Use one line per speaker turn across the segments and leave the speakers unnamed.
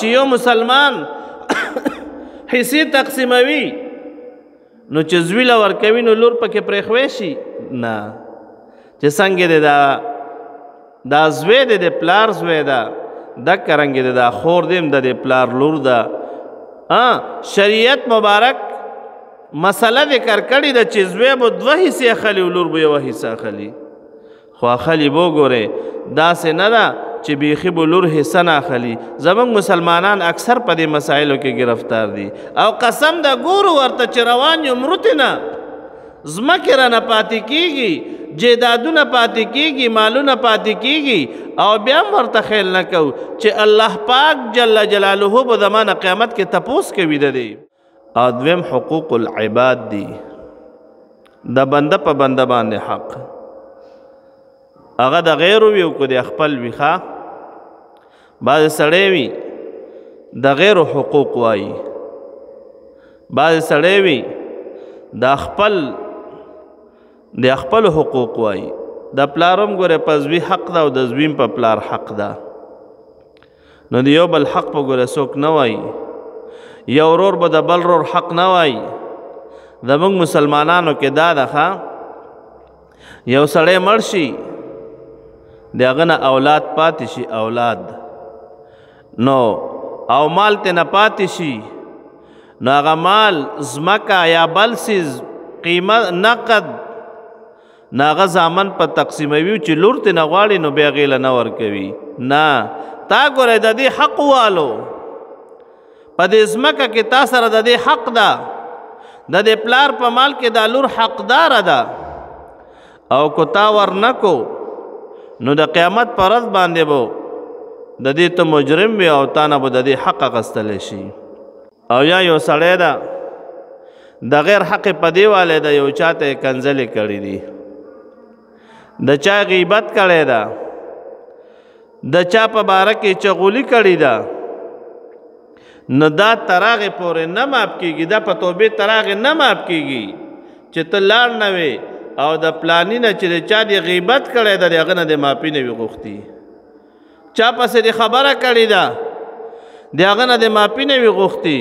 چې یو مسلمان حصے تقسیموي نو چې زوی لا ورکوي نو لور پکې پرېخوي شي نه چې څنګه دا دا زوی د پلار زوی دا د کرنګ دا خور دیم د پلار لور دا ها شریعت مبارک مسله ذکر کړی د چې زوی به دوه حصے خلی لور به یو حصہ خلی خو خلی بو ګوره دا سه نه ده چې بیخي بلور حصہ نه اخلي زمونږ مسلمانان اکثر په دې مسایلو کې گرفتار دي او قسم دا ګورو ورته چې روان یو مرتنه زمکه را نه پاتې کیږي جیدادونه پاتې کیږي مالونه پاتې کیږي او بیا هم ورته خیل نه کو چې الله پاک جل جلاله په زمانه قیامت کې تپوس کوي د دې ادم حقوق العباد دي د بنده په بنده باندې حق هغه د غیر وی او کو د خپل ویخه بعض سړی وي د غیر حقوق وایي بعض سړی وي د خپل د خپل حقوق وایي د پلارم ګوره پزوی حق ده او د زویم په پلار حق ده نو د یو بل حق په ګوره څوک نه وایي یو رور به د بل رور حق نه وایي زمونږ مسلمانانو کې دا ده یو سړی مړ شي د هغه نه اولاد پاتې شي اولاد نو او مال ته نه پاتې شي نو هغه مال ځمکه یا بل سیز قیمت نقد ناغه ځامن په تقسیموي چې لور ته نه غواړي نو بیا غیله نه ورکوي نه تا ګوره د دې حق والو په دې ځمکه کې تا سره د دې حق ده د دې پلار په مال کې د لور حقدار ده او کو تا ور نکو نو د قیامت پر ورځ باندې بو د دې ته مجرم وي او تا نه به د دې حق اخیستلی شي او یا یو سړی ده د غیر حق په دې والی ده یو چا ته کنځلې کړي دي د چا غیبت کړی ده د چا په باره کې چغولي کړې ده نو دا تراغې پورې نه ماپ کېږي دا په توبې تراغې نه ماپ کېږي چې ته لاړ نه وې او د پلانی نه چې چا دې غیبت کړی ده د هغه نه دې معافي نه وي غوښتي چا پسې د خبره کړې ده د هغه نه د معافي نه وي غوښتي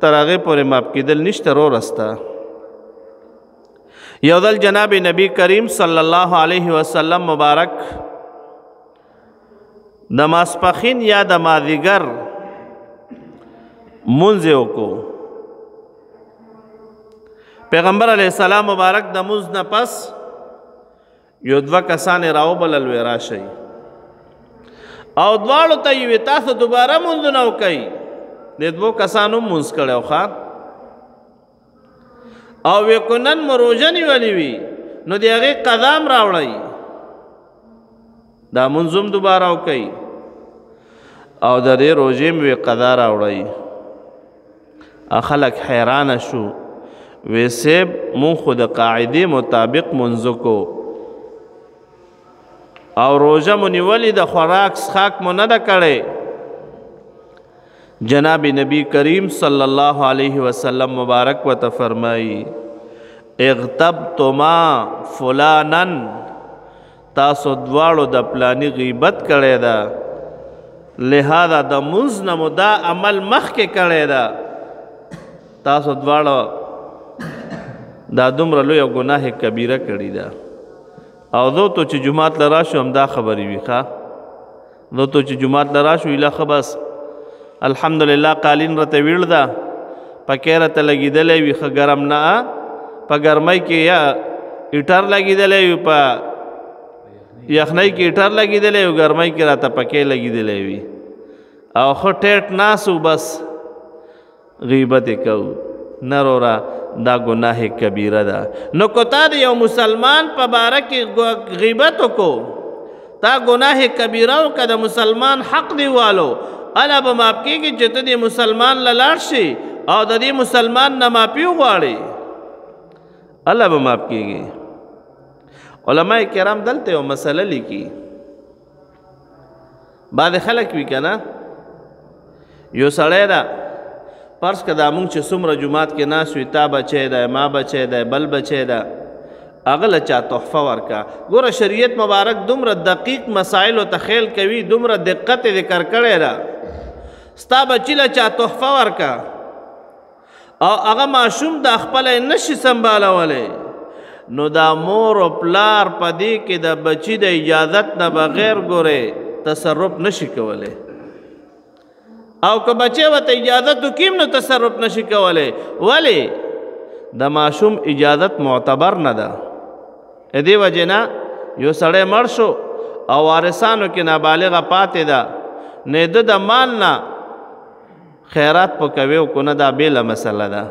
تر هغې پورې معاف کېدل نشته رو رسته یو ځل جناب نبی کریم صلی الله علیه وسلم مبارک د ماسپخین یا د مازیګر منځ وکړو پیغمبر علیه السلام مبارک د منځ نه پس یو دوه کسانې راوبلل وې راشئ او دواړو ته یې تاسو دوباره مونږ نه وکړي د دوو کسانو مونږ کړو ښا او وکنن مروجنی ولی وی نو دی هغه قدم راوړی دا منظم دوباره وکړي او د دې روزې مې قضا راوړی خلک حیران شو وې سیب مون خود قاعده مطابق منځ کو او روزه مو نیولې د خوراک څښاک مو نه ده کړی جناب نبی کریم صلی الله علیه وسلم مبارک وته فرمایي اغتبتما فلانن تاسو دواړو د پلانی غیبت کړی ده لہذا د منځ نه مو دا عمل مخکې کړی ده تاسو دواړو دا دومره لوی ګناه کبیره کړی ده او زه ته چې جمعات لرا شو هم دا خبرې وي ښه زه ته چې جمعات لرا شو الهخه بس الحمدلله قالین راته ویړ ده پکې راته لګېدلی وي ښه ګرم نه په ګرمۍ کې یا ایټر لګېدلی وي په یخنۍ کې ایټر لګېدلی وي ګرمۍ کې راته پکې لګېدلی وي او ښه ټیټ ناسو بس غیبت یې کوو نه رورا دا گناہ کبیره ده نو کتا د یو مسلمان په باره کې غیبت وکړو تا گناہ کبیره او کده مسلمان حق دیوالو الا به ماپ کېږي چې ته د مسلمان لاړ شي او د دې مسلمان نه ماپی غواړي الا به ماپ کېږي علما کرام دلته یو مسله لیکي بعد خلک وی کنه یو سړی ده پرس کدا مونږ چې څومره جمعات کې ناس وي تا بچی دی ما بچی دی بل بچی دی اغل چا تحفه ورکا ګوره شریعت مبارک دومره دقیق مسائل او تخیل کوي دومره دقت ذکر کړي را ستا بچی له چا تحفه ورکا او هغه ماشوم د خپل نشي سنبالولې نو دا مور او پلار پدې کې د بچی د اجازت نه بغیر ګوره تصرف نشي کولای او که بچی وته اجازه تو کیم نو تصرف نشي کولای ولی د ماشوم اجازت معتبر نه ده ا دې وجنه یو سړی مړ شو او وارثانو کې نابالغه پاتې ده نه د د مال نه خیرات پکوي او کنه دا بیل مسله ده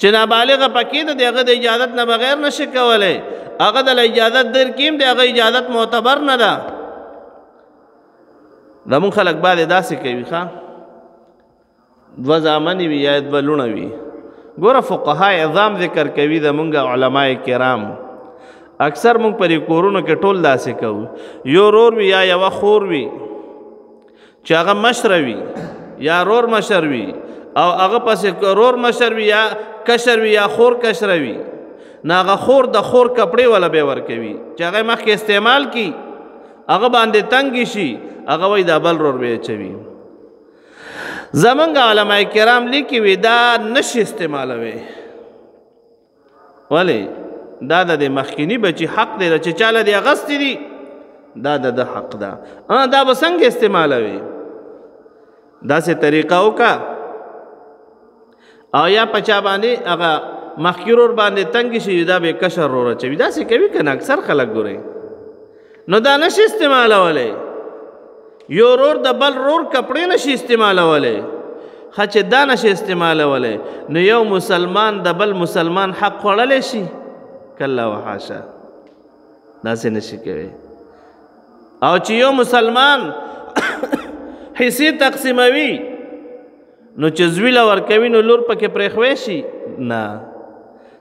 چې نابالغه پکې ده دغه د اجازت نه بغیر نشي کولای هغه د اجازت در کیم دغه اجازت معتبر نه ده زمون خلک بعد داسې کوي ښا دو زامن وي یا دو لونه وي ګوره فقها عظام ذکر کوي د مونږ علماء کرام اکثر مونږ پرې کورونو کې ټول داسې کوو یو رور وي یا یو خور وي چې هغه مشر وي یا رور مشر وي او هغه پسې رور مشر وي یا کشر وي یا خور کشر وي ناغه خور د خور کپڑے ولا به ور کوي چې هغه مخکې استعمال کی هغه باندې تنګ شي هغه وای د بل رور به چوي زمنګ علما کرام لیکي وی دا نش استعمالوي ولی دا د مخکینی بچی حق دی چې چاله دی غست دی دا د حق دا ا دا بسنګ استعمالوي دا سه طریقه وکا او یا پچا باندې هغه مخکیرور باندې تنگ شي دا به کشر رو راچوي دا سه کوي کنه اکثر خلک ګوري نو دا نش استعمالوله یو رور د بل رور کپړې نشي استعمالولای خچ دا نشي استعمالولای نو یو مسلمان د بل مسلمان حق وړلې شي کلا وحاشا داسې نشي کوي او چې یو مسلمان حصے تقسیموي نو چې زویل ور کوي نو لور پکې پرېخوي شي نه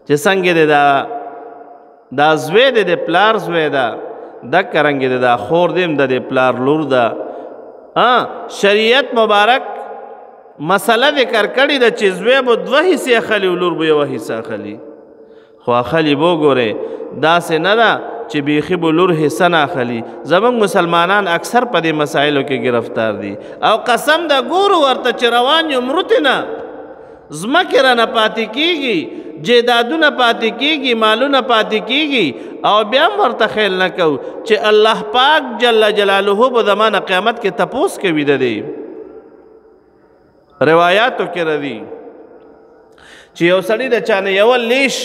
چې څنګه دا دا زوی د پلار زوی دا د کرنګ د خور دیم د پلار لور ده ها شریعت مبارک مسله ذکر کړی د چیزوی بو دوه حصے خلی ولور بو یو حصہ خلی خو خلی بو ګوره دا سه نه ده چې بیخي بو لور حصہ نه خلی زمون مسلمانان اکثر په دې مسایلو کې گرفتار دي او قسم د ګورو ورته چروان یمرت نه زمکه را نه پاتې کیږي جیدادونه پاتې کیږي مالونه پاتې کیږي او بیا ورته خیال نه کو چې الله پاک جل جلاله په زمانه قیامت کې تپوس کوي د دې روایتو کې راځي چې یو سړی د چانه یو لیش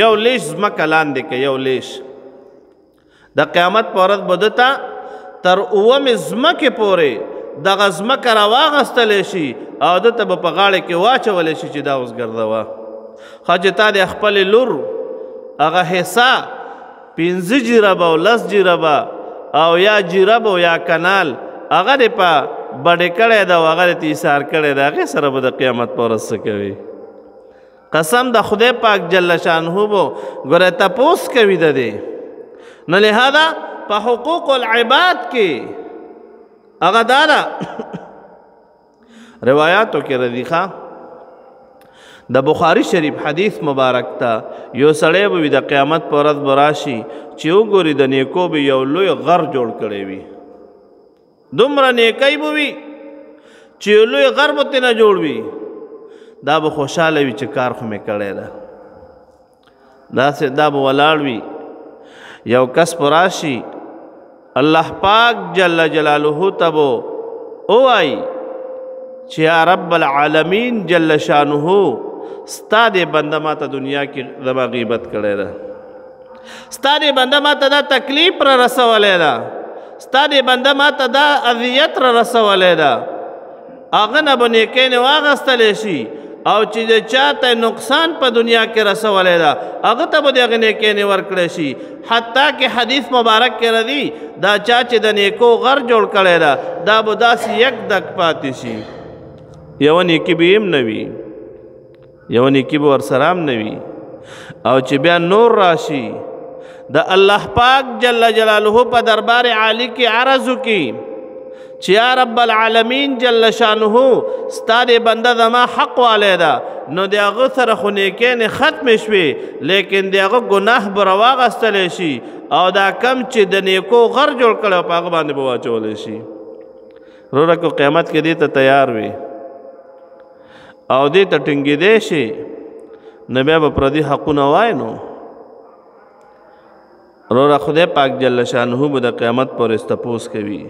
یو لیش زمکه لاندې کې یو لیش د قیامت پر ورځ بدتا تر اوه مزمکه پوره د غزمکه را واغستل شي او د ته په غاړه کې واچول شي چې دا اوس ګرځوا خجتا د خپل لور هغه حصہ پنځه جربا او لس جربا او یا جرب او یا کنال هغه د په بډې کړه دا هغه د تیسار کړه دا هغه سره به د قیامت پر ورځ کوي قسم د خدای پاک جل شانه بو ګره تپوس کوي د دې نه لہذا په حقوق العباد کې هغه دارا روایتو کې رضیخه د بخاری شریف حدیث مبارک تا یو سړی به د قیامت پر ورځ براشي چې وګوري د نیکو به یو لوی غر جوړ کړی وي دومره نیکي به وي چې لوی غر به تنه جوړ وي دا به خوشاله وي چې کار خو مې کړی ده دا سه دا به ولاړ وي یو کس پراشي الله پاک جل جلاله تبو او آئی چې رب العالمین جل شانه ستا دې بنده ما ته دنیا کې زما غیبت کړی ده ستا دې بنده ما ته دا تکلیف را رسولی ده ستا دې بنده ما ته دا اذیت را رسولی ده هغه نه به نیکۍ نه واغستلی شي او چې چاته نقصان په دنیا کې رسولې دا هغه ته به دغه نیکه نه ورکړې شي حتی کې حدیث مبارک کې ردی دا چا چې د نیکو غر جوړ کړي دا دا به داس یک دک پاتې شي یو نیکی به هم نوي یو نیکی به ورسره هم نوي او چې بیا نور راشي د الله پاک جل جلاله په دربار عالی کې عرض وکړي چې یا رب العالمین جل شانه ستاره بنده زما حق والے دا نو دیغه سره خو نیکین ختم شوي لیکن دیغه گناه برواغستل شي او دا کم چې د نیکو غر جوړ کړو پاغه باندې بوا چول شي روره کو قیامت کې دې ته تیار وي او دې ته ټینګې دې شي نبی به پر دې حقونه وای نو روره خدای پاک جل شانه به د قیامت پر استپوس کوي